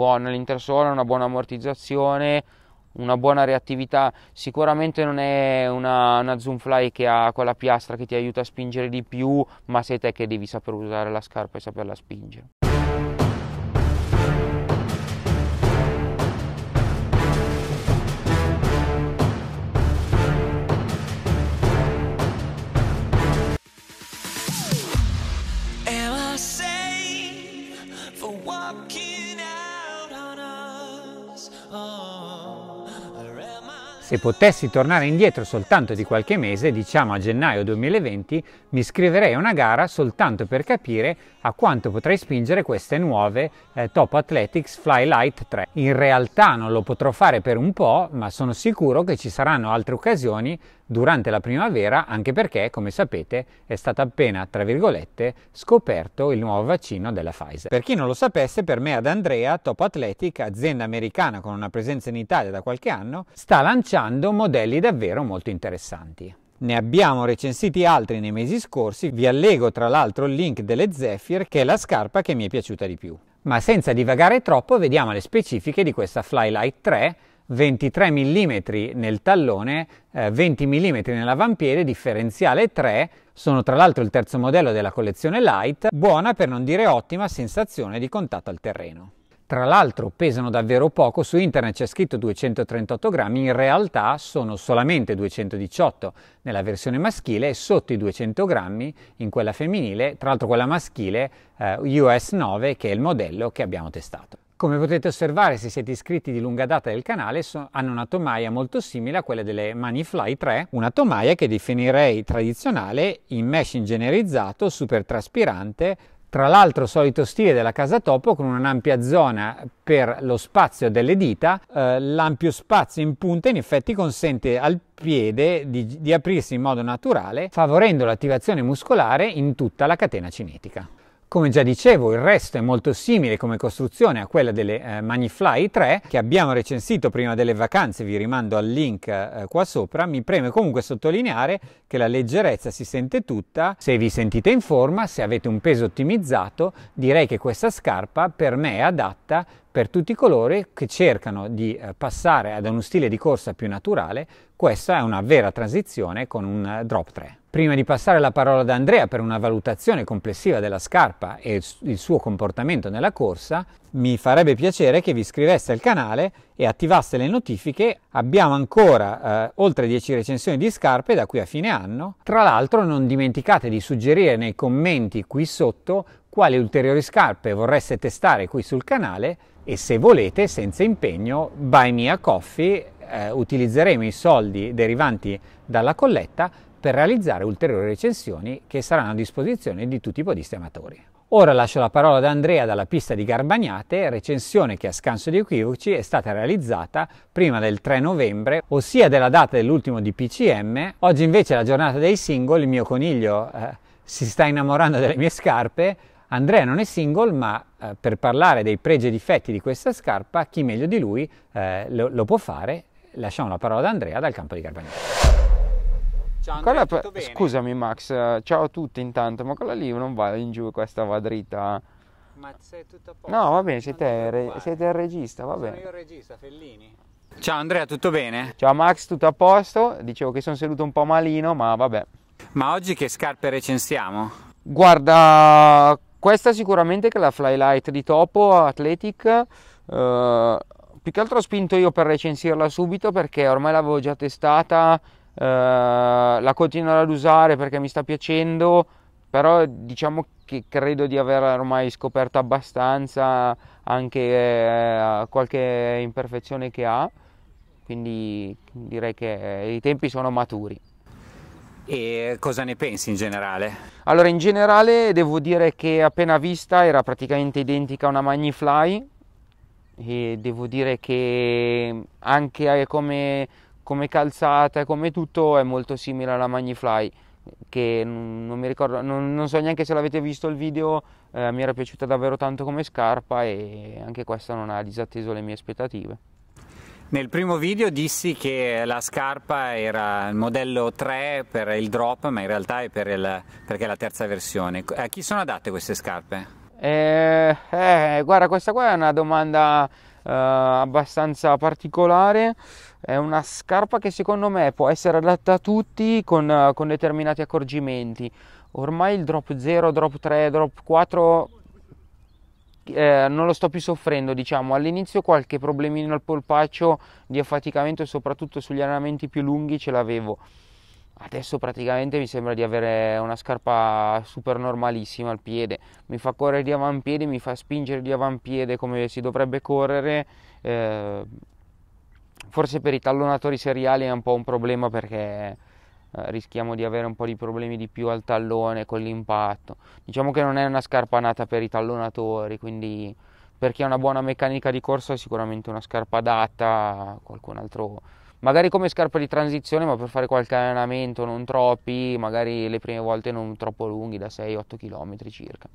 buono all'intersuola, una buona ammortizzazione, una buona reattività. Sicuramente non è una, una zoom fly che ha quella piastra che ti aiuta a spingere di più, ma sei te che devi saper usare la scarpa e saperla spingere. Se potessi tornare indietro soltanto di qualche mese, diciamo a gennaio 2020, mi iscriverei a una gara soltanto per capire a quanto potrei spingere queste nuove eh, Top Athletics Fly Light 3. In realtà non lo potrò fare per un po', ma sono sicuro che ci saranno altre occasioni durante la primavera, anche perché, come sapete, è stato appena, tra virgolette, scoperto il nuovo vaccino della Pfizer. Per chi non lo sapesse, per me ad Andrea, Top Athletic, azienda americana con una presenza in Italia da qualche anno, sta lanciando modelli davvero molto interessanti. Ne abbiamo recensiti altri nei mesi scorsi, vi allego tra l'altro il link delle Zephyr che è la scarpa che mi è piaciuta di più. Ma senza divagare troppo vediamo le specifiche di questa Flylight 3 23 mm nel tallone, eh, 20 mm nell'avampiede, differenziale 3, sono tra l'altro il terzo modello della collezione Light, buona per non dire ottima sensazione di contatto al terreno. Tra l'altro pesano davvero poco, su internet c'è scritto 238 grammi, in realtà sono solamente 218 nella versione maschile e sotto i 200 grammi in quella femminile, tra l'altro quella maschile eh, US 9 che è il modello che abbiamo testato. Come potete osservare se siete iscritti di lunga data del canale, so, hanno una tomaia molto simile a quella delle Manifly 3, una tomaia che definirei tradizionale in mesh ingegnerizzato, super traspirante, tra l'altro solito stile della casa topo con un'ampia zona per lo spazio delle dita, eh, l'ampio spazio in punta in effetti consente al piede di, di aprirsi in modo naturale, favorendo l'attivazione muscolare in tutta la catena cinetica. Come già dicevo, il resto è molto simile come costruzione a quella delle eh, Manifly 3 che abbiamo recensito prima delle vacanze, vi rimando al link eh, qua sopra. Mi preme comunque sottolineare che la leggerezza si sente tutta, se vi sentite in forma, se avete un peso ottimizzato, direi che questa scarpa per me è adatta per tutti coloro che cercano di eh, passare ad uno stile di corsa più naturale, questa è una vera transizione con un eh, drop 3. Prima di passare la parola ad Andrea per una valutazione complessiva della scarpa e il suo comportamento nella corsa, mi farebbe piacere che vi iscriveste al canale e attivaste le notifiche, abbiamo ancora eh, oltre 10 recensioni di scarpe da qui a fine anno. Tra l'altro non dimenticate di suggerire nei commenti qui sotto quali ulteriori scarpe vorreste testare qui sul canale e se volete, senza impegno, buy me a coffee, eh, utilizzeremo i soldi derivanti dalla colletta per realizzare ulteriori recensioni che saranno a disposizione di tutti i podisti amatori. Ora lascio la parola ad Andrea dalla pista di Garbagnate, recensione che a scanso di equivoci è stata realizzata prima del 3 novembre, ossia della data dell'ultimo DPCM. Oggi invece è la giornata dei single, il mio coniglio eh, si sta innamorando delle mie scarpe. Andrea non è single, ma eh, per parlare dei pregi e difetti di questa scarpa, chi meglio di lui eh, lo, lo, può fare? Lasciamo la parola ad Andrea dal campo di Garbagnate. Ciao Andrea, quella, per... Scusami Max, eh, ciao a tutti intanto, ma quella lì non va in giù, questa va dritta. Ma sei tutto a posto? No, va bene, siete, re... sei il regista, va bene. Sono io il regista, Fellini. Ciao Andrea, tutto bene? Ciao Max, tutto a posto? Dicevo che sono seduto un po' malino, ma vabbè. Ma oggi che scarpe recensiamo? Guarda, questa sicuramente che è la Flylight di Topo Athletic. Uh, più che altro ho spinto io per recensirla subito perché ormai l'avevo già testata eh, la continuerò ad usare perché mi sta piacendo, però diciamo che credo di aver ormai scoperto abbastanza anche eh, qualche imperfezione che ha, quindi direi che i tempi sono maturi. E cosa ne pensi in generale? Allora, in generale devo dire che appena vista era praticamente identica a una Magnifly e devo dire che anche eh, come come calzata, come tutto è molto simile alla Magnifly che non mi ricordo, non, non so neanche se l'avete visto il video, eh, mi era piaciuta davvero tanto come scarpa e anche questa non ha disatteso le mie aspettative. Nel primo video dissi che la scarpa era il modello 3 per il drop, ma in realtà è per il, perché è la terza versione. A chi sono adatte queste scarpe? Eh, eh, guarda, questa qua è una domanda eh, abbastanza particolare. È una scarpa che secondo me può essere adatta a tutti con, eh, con determinati accorgimenti. Ormai il drop 0, drop 3, drop 4 eh, non lo sto più soffrendo, diciamo, all'inizio qualche problemino al polpaccio di affaticamento, soprattutto sugli allenamenti più lunghi, ce l'avevo Adesso praticamente mi sembra di avere una scarpa super normalissima al piede, mi fa correre di avampiede, mi fa spingere di avampiede come si dovrebbe correre. Eh, forse per i tallonatori seriali è un po' un problema perché eh, rischiamo di avere un po' di problemi di più al tallone con l'impatto. Diciamo che non è una scarpa nata per i tallonatori, quindi per chi ha una buona meccanica di corsa è sicuramente una scarpa adatta qualcun altro magari come scarpa di transizione ma per fare qualche allenamento non troppi magari le prime volte non troppo lunghi da 6-8 km circa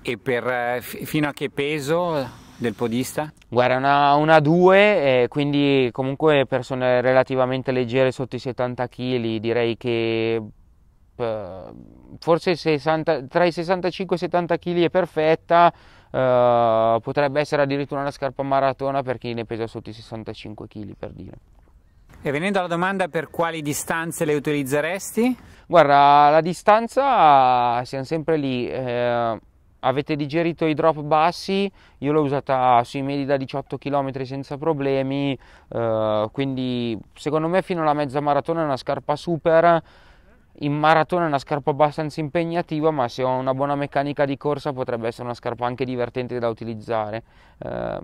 e per, eh, fino a che peso del podista? Guarda, una, una 2, eh, quindi comunque persone relativamente leggere sotto i 70 kg, direi che forse 60, tra i 65 e i 70 kg è perfetta, eh, potrebbe essere addirittura una scarpa maratona per chi ne pesa sotto i 65 kg per dire. E venendo alla domanda per quali distanze le utilizzeresti? Guarda, la distanza siamo sempre lì. Eh, avete digerito i drop bassi, io l'ho usata sui medi da 18 km senza problemi, eh, quindi secondo me fino alla mezza maratona è una scarpa super in maratona è una scarpa abbastanza impegnativa, ma se ho una buona meccanica di corsa potrebbe essere una scarpa anche divertente da utilizzare. Eh,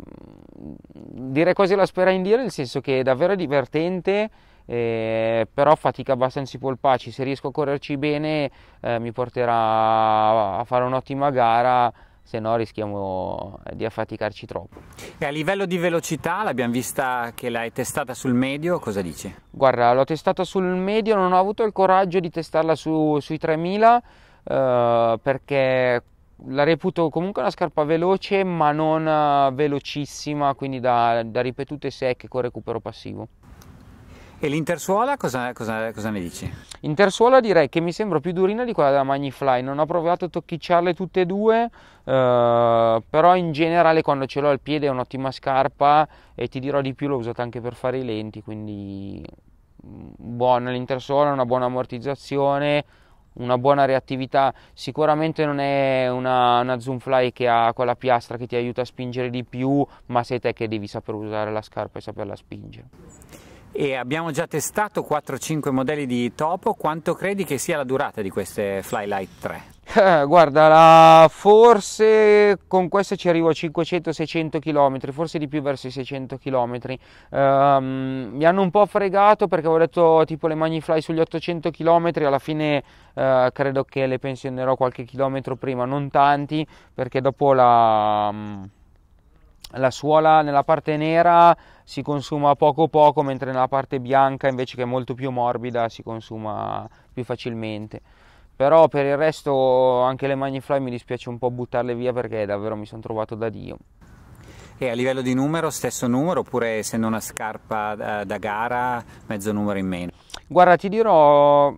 dire quasi la spera in dire, nel senso che è davvero divertente, eh, però fatica abbastanza i polpacci. Se riesco a correrci bene, eh, mi porterà a fare un'ottima gara se no rischiamo eh, di affaticarci troppo. E a livello di velocità l'abbiamo vista che l'hai testata sul medio, cosa dici? Guarda, l'ho testata sul medio, non ho avuto il coraggio di testarla su, sui 3000 eh, perché la reputo comunque una scarpa veloce ma non eh, velocissima, quindi da, da ripetute secche con recupero passivo. E l'Intersuola cosa, cosa, cosa, ne dici? Intersuola direi che mi sembra più durina di quella della Magnifly, non ho provato a tocchicciarle tutte e due, eh, però in generale quando ce l'ho al piede è un'ottima scarpa e ti dirò di più, l'ho usata anche per fare i lenti, quindi mm, buona l'Intersuola, una buona ammortizzazione, una buona reattività. Sicuramente non è una, una Zoomfly che ha quella piastra che ti aiuta a spingere di più, ma sei te che devi saper usare la scarpa e saperla spingere e abbiamo già testato 4-5 modelli di topo, quanto credi che sia la durata di queste Flylight 3? Eh, guarda, la... forse con queste ci arrivo a 500-600 km, forse di più verso i 600 km. Um, mi hanno un po' fregato perché avevo detto tipo le Magnifly sugli 800 km, alla fine uh, credo che le pensionerò qualche chilometro prima, non tanti, perché dopo la... Um la suola nella parte nera si consuma poco poco mentre nella parte bianca invece che è molto più morbida si consuma più facilmente però per il resto anche le Magnifly mi dispiace un po' buttarle via perché davvero mi sono trovato da Dio e a livello di numero, stesso numero, oppure essendo una scarpa da, eh, da gara, mezzo numero in meno? Guarda, ti dirò,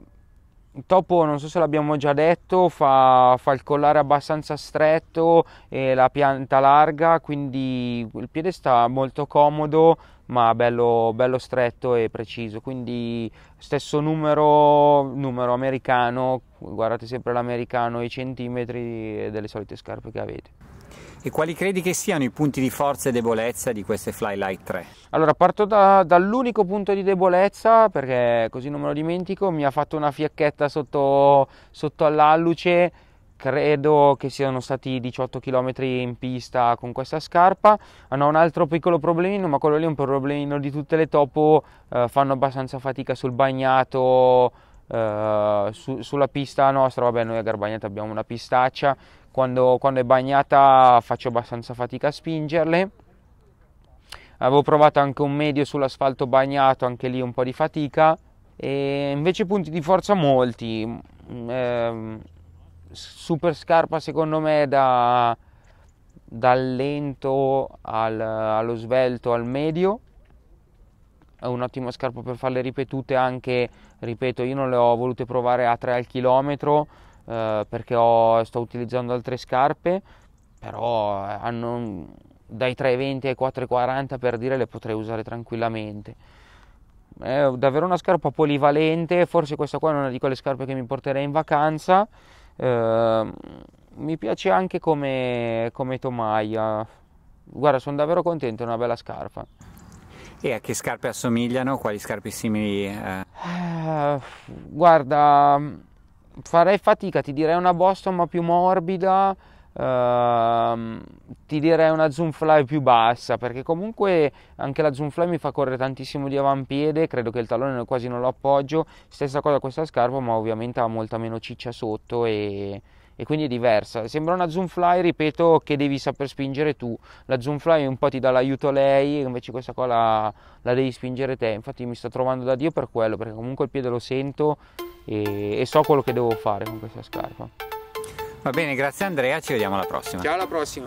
Topo, non so se l'abbiamo già detto, fa, fa il collare abbastanza stretto e la pianta larga, quindi il piede sta molto comodo ma bello, bello stretto e preciso. Quindi stesso numero, numero americano, guardate sempre l'americano, i centimetri delle solite scarpe che avete. E quali credi che siano i punti di forza e debolezza di queste Flylight 3? Allora, parto da, dall'unico punto di debolezza, perché così non me lo dimentico, mi ha fatto una fiacchetta sotto, sotto all'alluce, credo che siano stati 18 km in pista con questa scarpa. Hanno un altro piccolo problemino, ma quello lì è un problemino di tutte le topo, eh, fanno abbastanza fatica sul bagnato, Uh, su, sulla pista nostra, vabbè, noi a Garbagnate abbiamo una pistaccia, quando, quando è bagnata faccio abbastanza fatica a spingerle avevo provato anche un medio sull'asfalto bagnato anche lì un po' di fatica e invece punti di forza molti eh, super scarpa secondo me da, dal lento al, allo svelto al medio è un'ottima scarpa per farle ripetute anche ripeto io non le ho volute provare a 3 al chilometro eh, perché ho, sto utilizzando altre scarpe, però eh, hanno dai 3,20 ai 4,40 per dire le potrei usare tranquillamente. È davvero una scarpa polivalente, forse questa qua è una di quelle scarpe che mi porterei in vacanza. Eh, mi piace anche come, come tomaia. Guarda, sono davvero contento, è una bella scarpa. E a che scarpe assomigliano? Quali scarpe simili? Eh? Eh, guarda, farei fatica, ti direi una Boston ma più morbida, ehm, ti direi una Zoom più bassa, perché comunque anche la Zoom mi fa correre tantissimo di avampiede, credo che il tallone quasi non lo appoggio, stessa cosa questa scarpa, ma ovviamente ha molta meno ciccia sotto e e quindi è diversa. Sembra una zoom fly, ripeto, che devi saper spingere tu. La zoom fly un po' ti dà l'aiuto lei, invece questa qua la, la devi spingere te. Infatti mi sto trovando da Dio per quello, perché comunque il piede lo sento e, e so quello che devo fare con questa scarpa. Va bene, grazie Andrea, ci vediamo alla prossima. Ciao, alla prossima.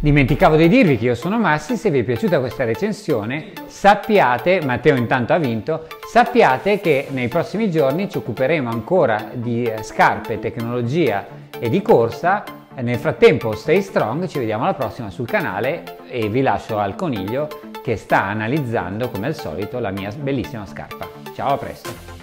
Dimenticavo di dirvi che io sono Massi, se vi è piaciuta questa recensione sappiate, Matteo intanto ha vinto, Sappiate che nei prossimi giorni ci occuperemo ancora di eh, scarpe, tecnologia e di corsa. Nel frattempo stay strong, ci vediamo alla prossima sul canale e vi lascio al coniglio che sta analizzando come al solito la mia bellissima scarpa. Ciao, a presto!